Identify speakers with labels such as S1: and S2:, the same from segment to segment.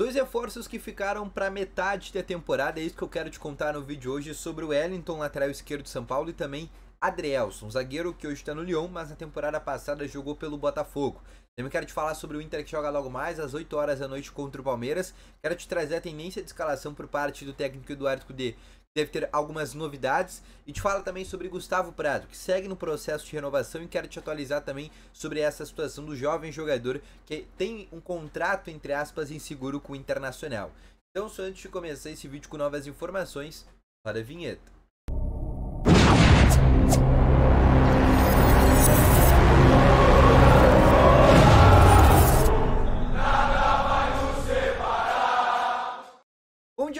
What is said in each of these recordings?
S1: Dois reforços que ficaram para metade da temporada, é isso que eu quero te contar no vídeo hoje sobre o Wellington, lateral esquerdo de São Paulo e também Adrielson, zagueiro que hoje está no Lyon, mas na temporada passada jogou pelo Botafogo. Também quero te falar sobre o Inter que joga logo mais, às 8 horas da noite contra o Palmeiras. Quero te trazer a tendência de escalação por parte do técnico Eduardo Cudê, deve ter algumas novidades e te fala também sobre Gustavo Prado, que segue no processo de renovação e quero te atualizar também sobre essa situação do jovem jogador que tem um contrato, entre aspas, inseguro com o Internacional. Então, só antes de começar esse vídeo com novas informações, para a vinheta.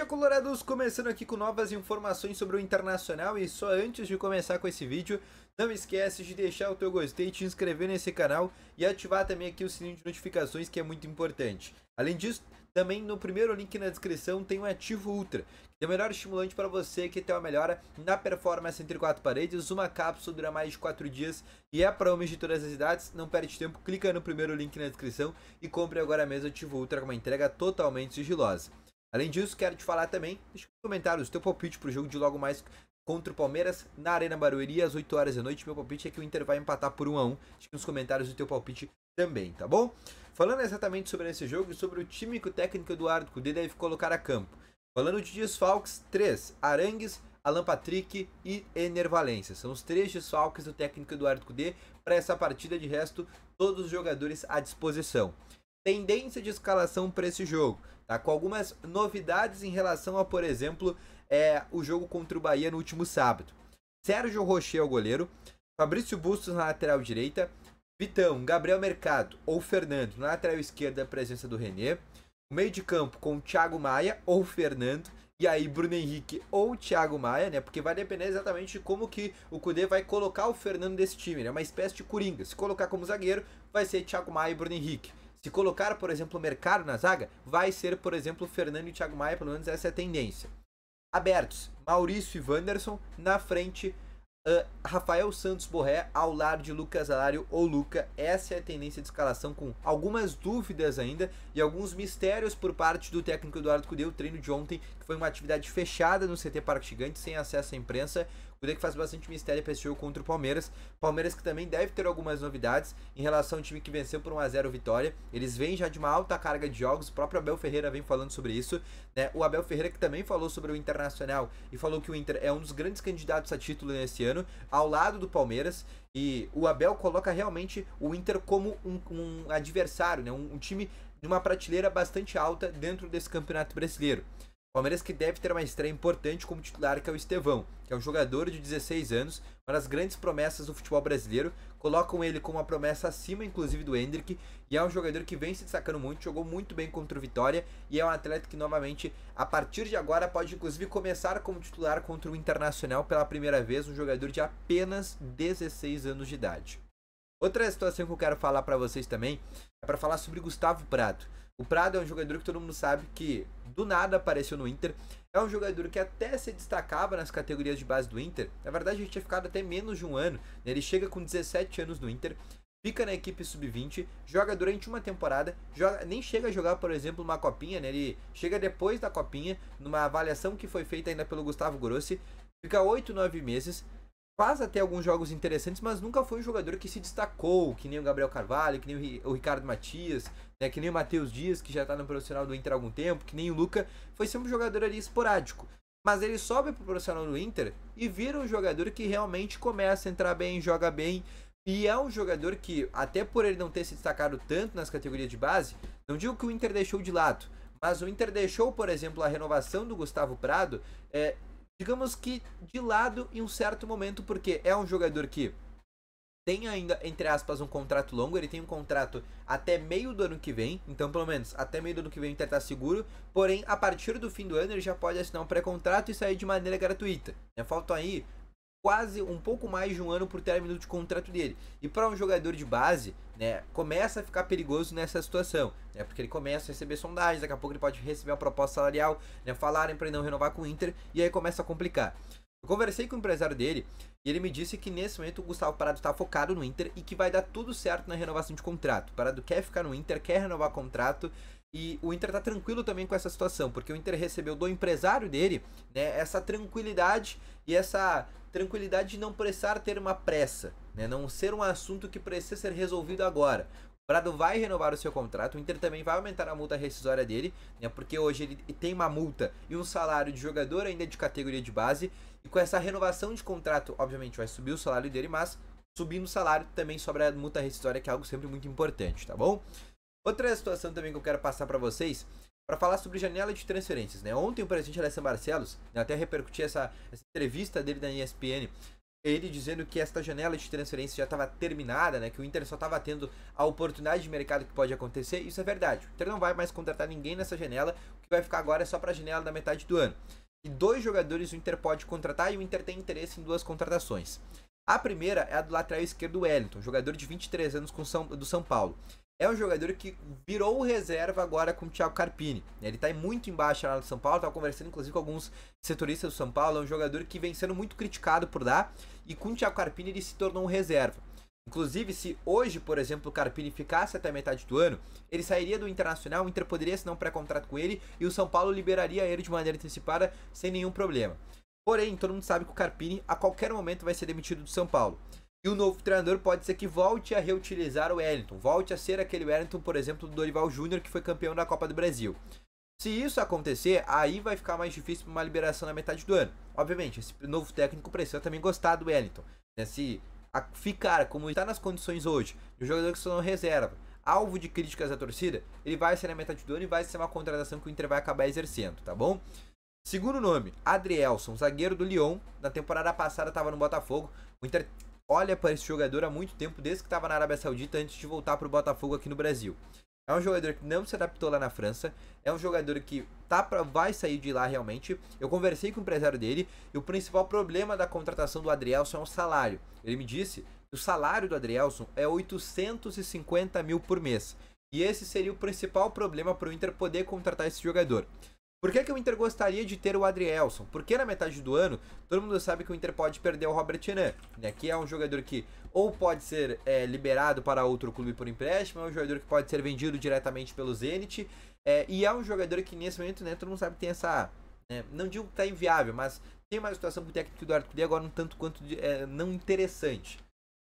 S1: dia, colorados! Começando aqui com novas informações sobre o Internacional e só antes de começar com esse vídeo, não esquece de deixar o teu gostei, te inscrever nesse canal e ativar também aqui o sininho de notificações que é muito importante. Além disso, também no primeiro link na descrição tem o um Ativo Ultra, que é o melhor estimulante para você que tem uma melhora na performance entre quatro paredes. Uma cápsula dura mais de 4 dias e é para homens de todas as idades. Não perde tempo, clica no primeiro link na descrição e compre agora mesmo o Ativo Ultra com uma entrega totalmente sigilosa. Além disso, quero te falar também, deixa nos comentários o teu palpite pro jogo de logo mais contra o Palmeiras na Arena Barueri às 8 horas da noite. Meu palpite é que o Inter vai empatar por 1 a 1. Deixa nos comentários o teu palpite também, tá bom? Falando exatamente sobre esse jogo e sobre o time que o técnico Eduardo Cudê deve colocar a campo. Falando de desfalques, 3, Arangues, Alan Patrick e Ener Valencia. São os três desfalques do técnico Eduardo Cudê para essa partida, de resto, todos os jogadores à disposição tendência de escalação para esse jogo, tá? Com algumas novidades em relação a, por exemplo, é, o jogo contra o Bahia no último sábado. Sérgio Rocher é o goleiro, Fabrício Bustos na lateral direita, Vitão, Gabriel Mercado ou Fernando na lateral esquerda, a presença do René. O meio de campo com Thiago Maia ou Fernando. E aí, Bruno Henrique ou Thiago Maia, né? Porque vai depender exatamente de como que o Cudê vai colocar o Fernando desse time, né? Uma espécie de coringa. Se colocar como zagueiro, vai ser Thiago Maia e Bruno Henrique. Se colocar, por exemplo, o Mercado na zaga, vai ser, por exemplo, Fernando e Thiago Maia, pelo menos essa é a tendência. Abertos, Maurício e Wanderson na frente, uh, Rafael Santos Borré ao lado de Lucas Alário ou Luca. Essa é a tendência de escalação com algumas dúvidas ainda e alguns mistérios por parte do técnico Eduardo Cudeu, O treino de ontem foi uma atividade fechada no CT Parque Gigante, sem acesso à imprensa. O que faz bastante mistério para esse jogo contra o Palmeiras. Palmeiras que também deve ter algumas novidades em relação ao time que venceu por 1x0 vitória. Eles vêm já de uma alta carga de jogos, o próprio Abel Ferreira vem falando sobre isso. Né? O Abel Ferreira que também falou sobre o Internacional e falou que o Inter é um dos grandes candidatos a título nesse ano, ao lado do Palmeiras. E o Abel coloca realmente o Inter como um, um adversário, né? um, um time numa prateleira bastante alta dentro desse campeonato brasileiro. Palmeiras que deve ter uma estreia importante como titular, que é o Estevão, que é um jogador de 16 anos, uma das grandes promessas do futebol brasileiro, colocam ele como uma promessa acima, inclusive, do Hendrick, e é um jogador que vem se destacando muito, jogou muito bem contra o Vitória, e é um atleta que, novamente, a partir de agora, pode inclusive começar como titular contra o Internacional pela primeira vez, um jogador de apenas 16 anos de idade. Outra situação que eu quero falar para vocês também é para falar sobre Gustavo Prado. O Prado é um jogador que todo mundo sabe que do nada apareceu no Inter. É um jogador que até se destacava nas categorias de base do Inter. Na verdade, ele tinha ficado até menos de um ano. Ele chega com 17 anos no Inter, fica na equipe sub-20, joga durante uma temporada, joga, nem chega a jogar, por exemplo, uma copinha, né? Ele chega depois da copinha, numa avaliação que foi feita ainda pelo Gustavo Grossi, fica 8, 9 meses, faz até alguns jogos interessantes, mas nunca foi um jogador que se destacou, que nem o Gabriel Carvalho, que nem o Ricardo Matias, né, que nem o Matheus Dias, que já tá no profissional do Inter há algum tempo, que nem o Luca, foi sempre um jogador ali esporádico. Mas ele sobe pro profissional do Inter e vira um jogador que realmente começa a entrar bem, joga bem, e é um jogador que, até por ele não ter se destacado tanto nas categorias de base, não digo que o Inter deixou de lado, mas o Inter deixou, por exemplo, a renovação do Gustavo Prado é, digamos que de lado em um certo momento, porque é um jogador que tem ainda, entre aspas, um contrato longo, ele tem um contrato até meio do ano que vem, então pelo menos até meio do ano que vem o Inter tá, tá seguro, porém a partir do fim do ano ele já pode assinar um pré-contrato e sair de maneira gratuita. Né? Faltam aí quase um pouco mais de um ano por término de contrato dele. E para um jogador de base, né, começa a ficar perigoso nessa situação, né, porque ele começa a receber sondagens, daqui a pouco ele pode receber uma proposta salarial, né, falarem para ele não renovar com o Inter, e aí começa a complicar. Eu conversei com o empresário dele e ele me disse que nesse momento o Gustavo Parado está focado no Inter e que vai dar tudo certo na renovação de contrato. O Parado quer ficar no Inter, quer renovar contrato e o Inter tá tranquilo também com essa situação, porque o Inter recebeu do empresário dele né, essa tranquilidade e essa tranquilidade de não precisar ter uma pressa, né, não ser um assunto que precisa ser resolvido agora. O Prado vai renovar o seu contrato, o Inter também vai aumentar a multa rescisória dele, né, porque hoje ele tem uma multa e um salário de jogador ainda de categoria de base, e com essa renovação de contrato, obviamente vai subir o salário dele, mas subindo o salário também sobra a multa rescisória, que é algo sempre muito importante, tá bom? Outra situação também que eu quero passar para vocês para falar sobre janela de transferências, né? Ontem o presidente Alessandro Barcelos, eu né, até repercutiu essa, essa, entrevista dele da ESPN, ele dizendo que esta janela de transferência já estava terminada, né? Que o Inter só estava tendo a oportunidade de mercado que pode acontecer. Isso é verdade. O Inter não vai mais contratar ninguém nessa janela. O que vai ficar agora é só para a janela da metade do ano. E dois jogadores o Inter pode contratar e o Inter tem interesse em duas contratações. A primeira é a do lateral esquerdo Wellington, jogador de 23 anos com São, do São Paulo é um jogador que virou reserva agora com o Thiago Carpini. Ele está muito embaixo lá no São Paulo, estava conversando inclusive com alguns setoristas do São Paulo, é um jogador que vem sendo muito criticado por lá, e com o Thiago Carpini ele se tornou um reserva. Inclusive, se hoje, por exemplo, o Carpini ficasse até metade do ano, ele sairia do Internacional, o Inter poderia assinar um pré-contrato com ele e o São Paulo liberaria ele de maneira antecipada sem nenhum problema. Porém, todo mundo sabe que o Carpini a qualquer momento vai ser demitido do São Paulo. E o novo treinador pode ser que volte a reutilizar o Wellington, volte a ser aquele Wellington, por exemplo, do Dorival Júnior que foi campeão da Copa do Brasil. Se isso acontecer, aí vai ficar mais difícil para uma liberação na metade do ano. Obviamente, esse novo técnico precisa também gostar do Wellington. Né? Se ficar como está nas condições hoje, o jogador que só não reserva, alvo de críticas da torcida, ele vai ser na metade do ano e vai ser uma contratação que o Inter vai acabar exercendo, tá bom? Segundo nome, Adrielson, zagueiro do Lyon. Na temporada passada estava no Botafogo. O Inter olha para esse jogador há muito tempo, desde que estava na Arábia Saudita, antes de voltar para o Botafogo aqui no Brasil. É um jogador que não se adaptou lá na França, é um jogador que tá pra, vai sair de lá realmente. Eu conversei com o empresário dele e o principal problema da contratação do Adrielson é o salário. Ele me disse que o salário do Adrielson é 850 mil por mês. E esse seria o principal problema para o Inter poder contratar esse jogador. Por que, que o Inter gostaria de ter o Adrielson? Porque na metade do ano, todo mundo sabe que o Inter pode perder o Robert Chenan, né? Que é um jogador que ou pode ser é, liberado para outro clube por empréstimo, é um jogador que pode ser vendido diretamente pelo Zenit, é, e é um jogador que nesse momento, né, todo mundo sabe que tem essa... Né, não digo que tá inviável, mas tem uma situação pro técnico do Arthur agora um tanto quanto de, é, não interessante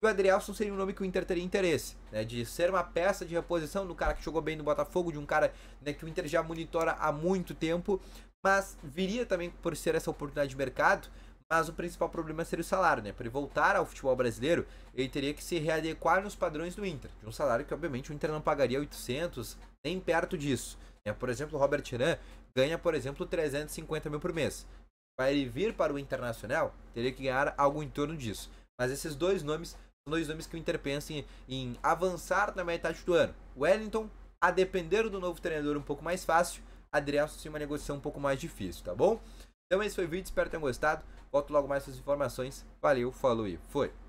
S1: o Adrielson seria um nome que o Inter teria interesse, né? De ser uma peça de reposição do cara que jogou bem no Botafogo, de um cara né, que o Inter já monitora há muito tempo, mas viria também por ser essa oportunidade de mercado. Mas o principal problema seria o salário, né? Para ele voltar ao futebol brasileiro, ele teria que se readequar nos padrões do Inter, de um salário que obviamente o Inter não pagaria 800, nem perto disso. Né? Por exemplo, o Robert Tiran ganha, por exemplo, 350 mil por mês. Para ele vir para o Internacional, teria que ganhar algo em torno disso. Mas esses dois nomes dois nomes que o Inter pensa em, em avançar na metade do ano. Wellington, a depender do novo treinador, um pouco mais fácil. Adriano, sim, uma negociação um pouco mais difícil, tá bom? Então esse é foi o vídeo, espero que tenham gostado. Volto logo mais com as informações. Valeu, falou e fui!